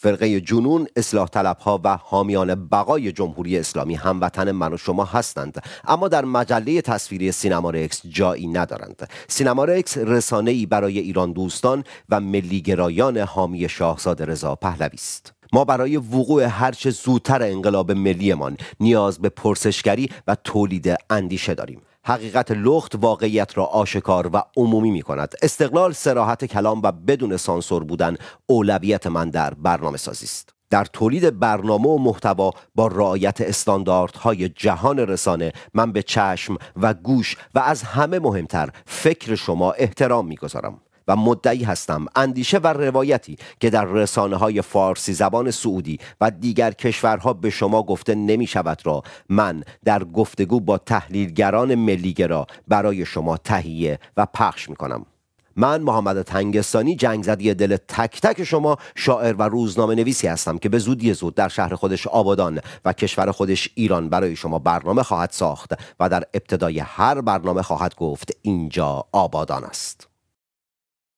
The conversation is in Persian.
فرقه جنون اصلاح طلب ها و حامیان بقای جمهوری اسلامی هموطن من و شما هستند اما در مجله تصویری سینما رکس جایی ندارند سینما رکس رسانه ای برای ایران دوستان و ملیگرایان حامی شاهزاده رضا پهلوی است ما برای وقوع هرچه زودتر انقلاب ملیمان نیاز به پرسشگری و تولید اندیشه داریم حقیقت لخت واقعیت را آشکار و عمومی می کند استقلال سراحت کلام و بدون سانسور بودن اولویت من در برنامه سازی است در تولید برنامه و محتوا با رعایت استانداردهای جهان رسانه من به چشم و گوش و از همه مهمتر فکر شما احترام میگذارم و مدعی هستم اندیشه و روایتی که در رسانه های فارسی زبان سعودی و دیگر کشورها به شما گفته نمی شود را من در گفتگو با تحلیلگران ملیگرا برای شما تهیه و پخش می کنم من محمد تنگستانی جنگ زدی دل تک تک شما شاعر و روزنامه نویسی هستم که به زودی زود در شهر خودش آبادان و کشور خودش ایران برای شما برنامه خواهد ساخت و در ابتدای هر برنامه خواهد گفت اینجا آبادان است